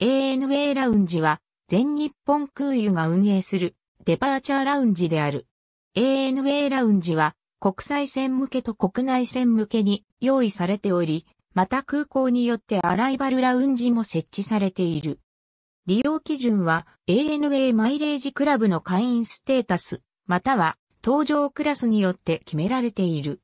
ANA ラウンジは全日本空輸が運営するデパーチャーラウンジである。ANA ラウンジは国際線向けと国内線向けに用意されており、また空港によってアライバルラウンジも設置されている。利用基準は ANA マイレージクラブの会員ステータス、または搭乗クラスによって決められている。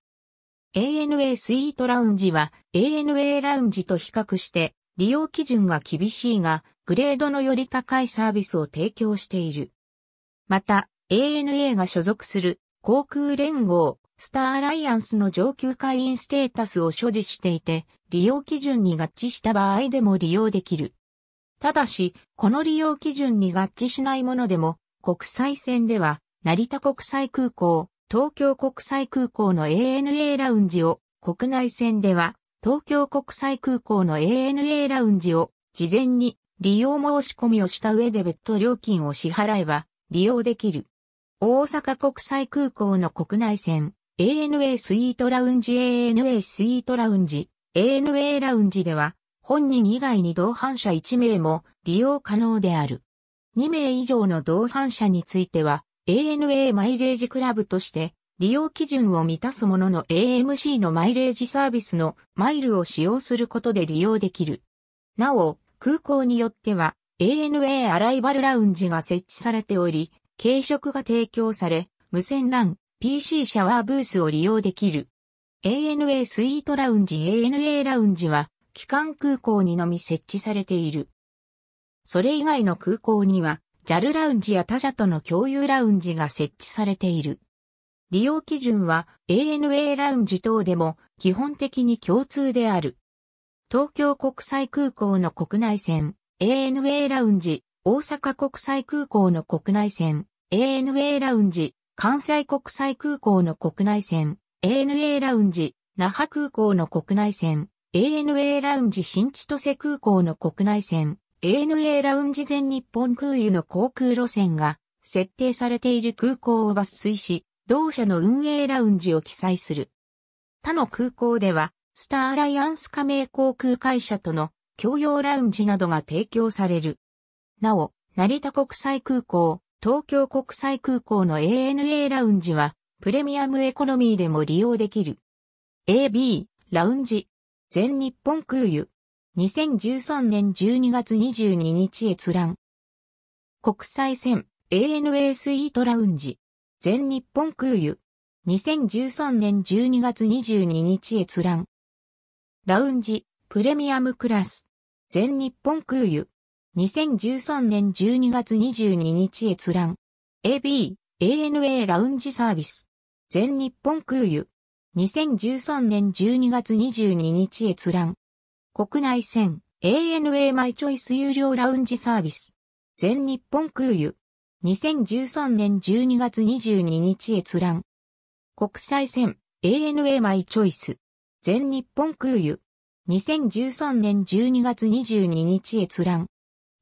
ANA スイートラウンジは ANA ラウンジと比較して利用基準が厳しいが、グレードのより高いサービスを提供している。また、ANA が所属する航空連合、スターアライアンスの上級会員ステータスを所持していて、利用基準に合致した場合でも利用できる。ただし、この利用基準に合致しないものでも、国際線では、成田国際空港、東京国際空港の ANA ラウンジを、国内線では、東京国際空港の ANA ラウンジを事前に利用申し込みをした上で別途料金を支払えば利用できる。大阪国際空港の国内線 ANA スイートラウンジ ANA スイートラウンジ ANA ラウンジでは本人以外に同伴者1名も利用可能である。2名以上の同伴者については ANA マイレージクラブとして利用基準を満たすものの AMC のマイレージサービスのマイルを使用することで利用できる。なお、空港によっては ANA アライバルラウンジが設置されており、軽食が提供され、無線 LAN、PC シャワーブースを利用できる。ANA スイートラウンジ ANA ラウンジは、機関空港にのみ設置されている。それ以外の空港には、JAL ラウンジや他社との共有ラウンジが設置されている。利用基準は ANA ラウンジ等でも基本的に共通である。東京国際空港の国内線 ANA ラウンジ、大阪国際空港の国内線 ANA ラウンジ、関西国際空港の国内線 ANA ラウンジ、那覇空港の国内線 ANA ラウンジ新千歳空港の国内線 ANA ラウンジ全日本空輸の航空路線が設定されている空港を抜粋し、同社の運営ラウンジを記載する。他の空港では、スターアライアンス加盟航空会社との共用ラウンジなどが提供される。なお、成田国際空港、東京国際空港の ANA ラウンジは、プレミアムエコノミーでも利用できる。AB、ラウンジ、全日本空輸、2013年12月22日閲覧。国際線、ANA スイートラウンジ。全日本空輸。2013年12月22日閲覧。ラウンジ、プレミアムクラス。全日本空輸。2013年12月22日閲覧。AB、ANA ラウンジサービス。全日本空輸。2013年12月22日閲覧。国内線、ANA マイチョイス有料ラウンジサービス。全日本空輸。2013年12月22日閲覧。国際線 ANA マイチョイス。全日本空輸。2013年12月22日閲覧。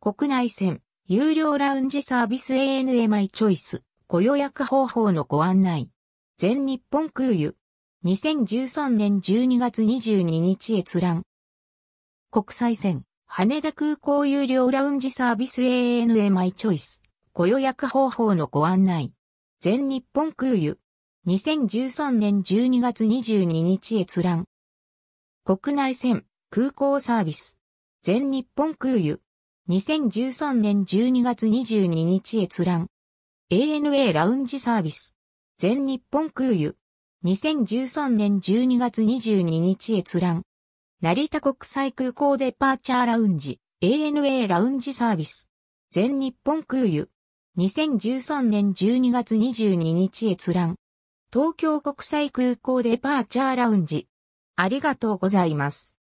国内線有料ラウンジサービス ANA マイチョイス。ご予約方法のご案内。全日本空輸。2013年12月22日閲覧。国際線羽田空港有料ラウンジサービス ANA マイチョイス。ご予約方法のご案内。全日本空輸。2013年12月22日閲覧。国内線、空港サービス。全日本空輸。2013年12月22日閲覧。ANA ラウンジサービス。全日本空輸。2013年12月22日閲覧。成田国際空港デパーチャーラウンジ。ANA ラウンジサービス。全日本空輸。2013年12月22日閲覧。東京国際空港デパーチャーラウンジ。ありがとうございます。